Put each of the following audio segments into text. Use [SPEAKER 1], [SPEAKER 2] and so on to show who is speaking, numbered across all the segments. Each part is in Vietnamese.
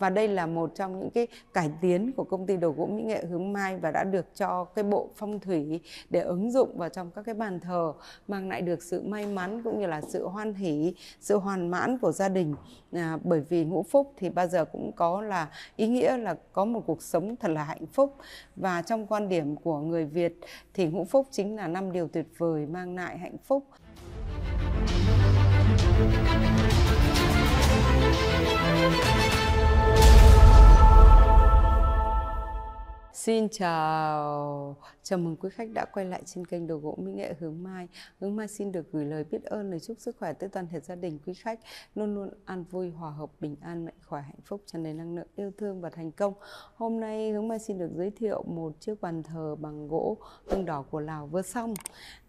[SPEAKER 1] và đây là một trong những cái cải tiến của công ty đồ gỗ mỹ nghệ hướng mai và đã được cho cái bộ phong thủy để ứng dụng vào trong các cái bàn thờ mang lại được sự may mắn cũng như là sự hoan hỷ sự hoàn mãn của gia đình à, bởi vì ngũ phúc thì bao giờ cũng có là ý nghĩa là có một cuộc sống thật là hạnh phúc và trong quan điểm của người Việt thì ngũ phúc chính là năm điều tuyệt vời mang lại hạnh phúc Xin chào, chào mừng quý khách đã quay lại trên kênh đồ gỗ mỹ nghệ Hướng Mai. Hướng Mai xin được gửi lời biết ơn, lời chúc sức khỏe tới toàn thể gia đình quý khách luôn luôn an vui, hòa hợp, bình an, mạnh khỏe, hạnh phúc, tràn đầy năng lượng, yêu thương và thành công. Hôm nay Hướng Mai xin được giới thiệu một chiếc bàn thờ bằng gỗ hương đỏ của Lào vừa xong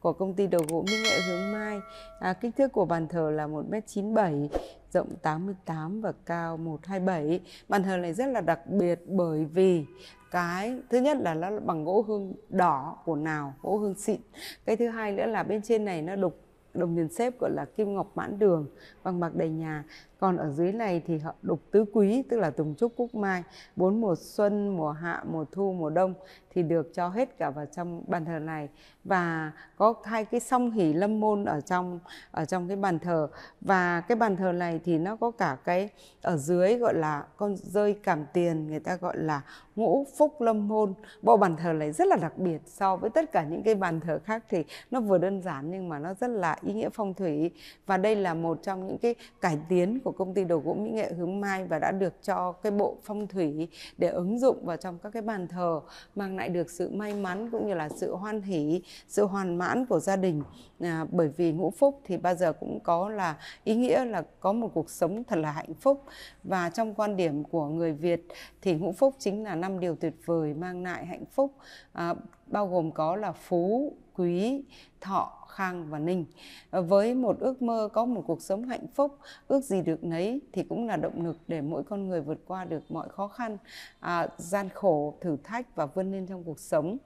[SPEAKER 1] của công ty đồ gỗ Mỹ Nghệ Hướng Mai. À, kích thước của bàn thờ là 1m97, rộng 88 và cao 127. Bàn thờ này rất là đặc biệt bởi vì cái thứ nhất là nó bằng gỗ hương đỏ của nào, gỗ hương xịn. Cái thứ hai nữa là bên trên này nó đục đồng tiền xếp gọi là kim ngọc mãn đường vàng bạc đầy nhà còn ở dưới này thì họ đục tứ quý tức là tùng trúc cúc mai bốn mùa xuân mùa hạ mùa thu mùa đông thì được cho hết cả vào trong bàn thờ này và có hai cái song hỷ lâm môn ở trong ở trong cái bàn thờ và cái bàn thờ này thì nó có cả cái ở dưới gọi là con rơi cảm tiền người ta gọi là ngũ phúc lâm môn bộ bàn thờ này rất là đặc biệt so với tất cả những cái bàn thờ khác thì nó vừa đơn giản nhưng mà nó rất là ý nghĩa phong thủy và đây là một trong những cái cải tiến của công ty đồ gỗ mỹ nghệ hướng mai và đã được cho cái bộ phong thủy để ứng dụng vào trong các cái bàn thờ mang lại được sự may mắn cũng như là sự hoan hỷ sự hoàn mãn của gia đình à, bởi vì ngũ phúc thì bao giờ cũng có là ý nghĩa là có một cuộc sống thật là hạnh phúc và trong quan điểm của người Việt thì ngũ phúc chính là năm điều tuyệt vời mang lại hạnh phúc à, bao gồm có là phú Quý, Thọ, Khang và Ninh. Ờ, với một ước mơ có một cuộc sống hạnh phúc, ước gì được nấy thì cũng là động lực để mỗi con người vượt qua được mọi khó khăn, à, gian khổ, thử thách và vươn lên trong cuộc sống.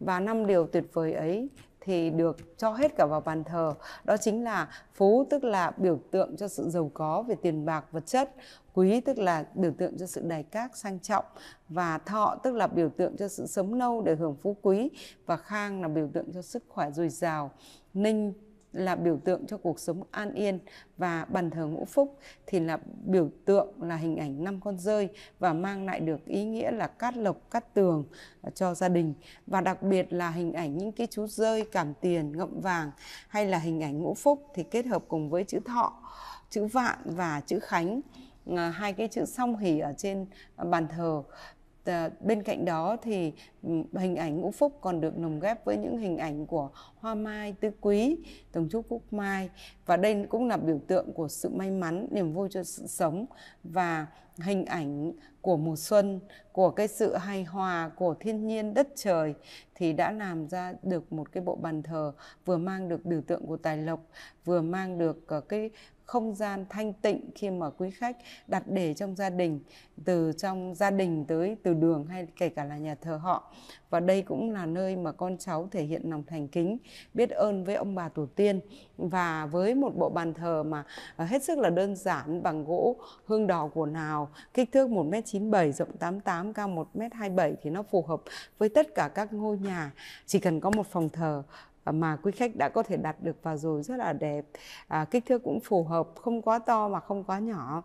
[SPEAKER 1] Và năm điều tuyệt vời ấy thì được cho hết cả vào bàn thờ đó chính là phú tức là biểu tượng cho sự giàu có về tiền bạc vật chất quý tức là biểu tượng cho sự đầy các sang trọng và thọ tức là biểu tượng cho sự sống lâu để hưởng phú quý và khang là biểu tượng cho sức khỏe dồi dào ninh là biểu tượng cho cuộc sống an yên và bàn thờ ngũ phúc thì là biểu tượng là hình ảnh năm con rơi và mang lại được ý nghĩa là cát lộc cát tường à, cho gia đình và đặc biệt là hình ảnh những cái chú rơi cảm tiền ngậm vàng hay là hình ảnh ngũ phúc thì kết hợp cùng với chữ thọ chữ vạn và chữ khánh à, hai cái chữ song hỉ ở trên bàn thờ bên cạnh đó thì hình ảnh ngũ phúc còn được nồng ghép với những hình ảnh của hoa mai tứ quý tổng chúc cúc mai và đây cũng là biểu tượng của sự may mắn niềm vui cho sự sống và hình ảnh của mùa xuân của cái sự hài hòa của thiên nhiên đất trời thì đã làm ra được một cái bộ bàn thờ vừa mang được biểu tượng của tài lộc vừa mang được ờ, cái không gian thanh tịnh khi mà quý khách đặt để trong gia đình từ trong gia đình tới từ đường hay kể cả là nhà thờ họ và đây cũng là nơi mà con cháu thể hiện lòng thành kính biết ơn với ông bà tổ tiên và với một bộ bàn thờ mà à, hết sức là đơn giản bằng gỗ hương đỏ của nào kích thước 1m97 rộng 88 cao 1m27 thì nó phù hợp với tất cả các ngôi nhà chỉ cần có một phòng thờ Ờ, mà quý khách đã có thể đặt được vào rồi rất là đẹp à, kích thước cũng phù hợp không quá to mà không quá nhỏ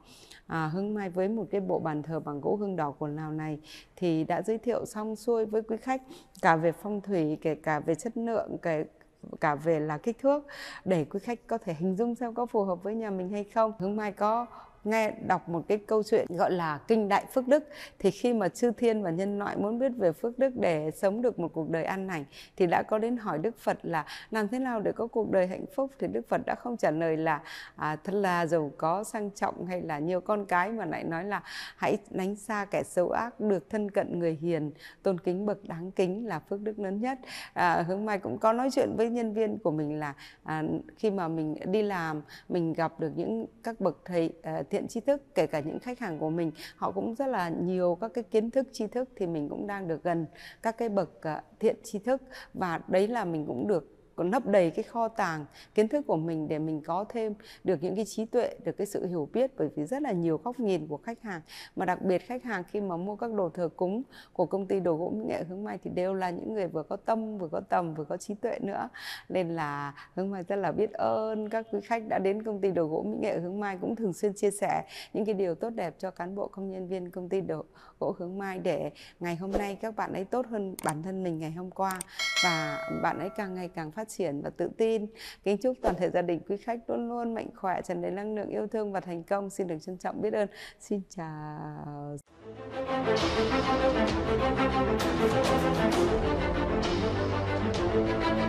[SPEAKER 1] à, hương mai với một cái bộ bàn thờ bằng gỗ hương đỏ của lào này thì đã giới thiệu xong xuôi với quý khách cả về phong thủy kể cả về chất lượng kể cả về là kích thước để quý khách có thể hình dung xem có phù hợp với nhà mình hay không. Hương Mai có nghe đọc một cái câu chuyện gọi là kinh đại phước đức thì khi mà chư thiên và nhân loại muốn biết về phước đức để sống được một cuộc đời an lành thì đã có đến hỏi đức phật là làm thế nào để có cuộc đời hạnh phúc thì đức phật đã không trả lời là à, thật là giàu có sang trọng hay là nhiều con cái mà lại nói là hãy đánh xa kẻ xấu ác được thân cận người hiền tôn kính bậc đáng kính là phước đức lớn nhất à, hướng mai cũng có nói chuyện với nhân viên của mình là à, khi mà mình đi làm mình gặp được những các bậc thầy à, thiện tri thức kể cả những khách hàng của mình họ cũng rất là nhiều các cái kiến thức tri thức thì mình cũng đang được gần các cái bậc à, thiện tri thức và đấy là mình cũng được còn lấp đầy cái kho tàng kiến thức của mình để mình có thêm được những cái trí tuệ được cái sự hiểu biết bởi vì rất là nhiều góc nhìn của khách hàng mà đặc biệt khách hàng khi mà mua các đồ thờ cúng của công ty đồ gỗ mỹ nghệ hướng mai thì đều là những người vừa có tâm vừa có tầm vừa có trí tuệ nữa nên là hướng mai rất là biết ơn các quý khách đã đến công ty đồ gỗ mỹ nghệ hướng mai cũng thường xuyên chia sẻ những cái điều tốt đẹp cho cán bộ công nhân viên công ty đồ gỗ hướng mai để ngày hôm nay các bạn ấy tốt hơn bản thân mình ngày hôm qua và bạn ấy càng ngày càng phát phát triển và tự tin. Kính chúc toàn thể gia đình quý khách luôn luôn mạnh khỏe, tràn đầy năng lượng, yêu thương và thành công. Xin được trân trọng biết ơn. Xin chào. Thank you.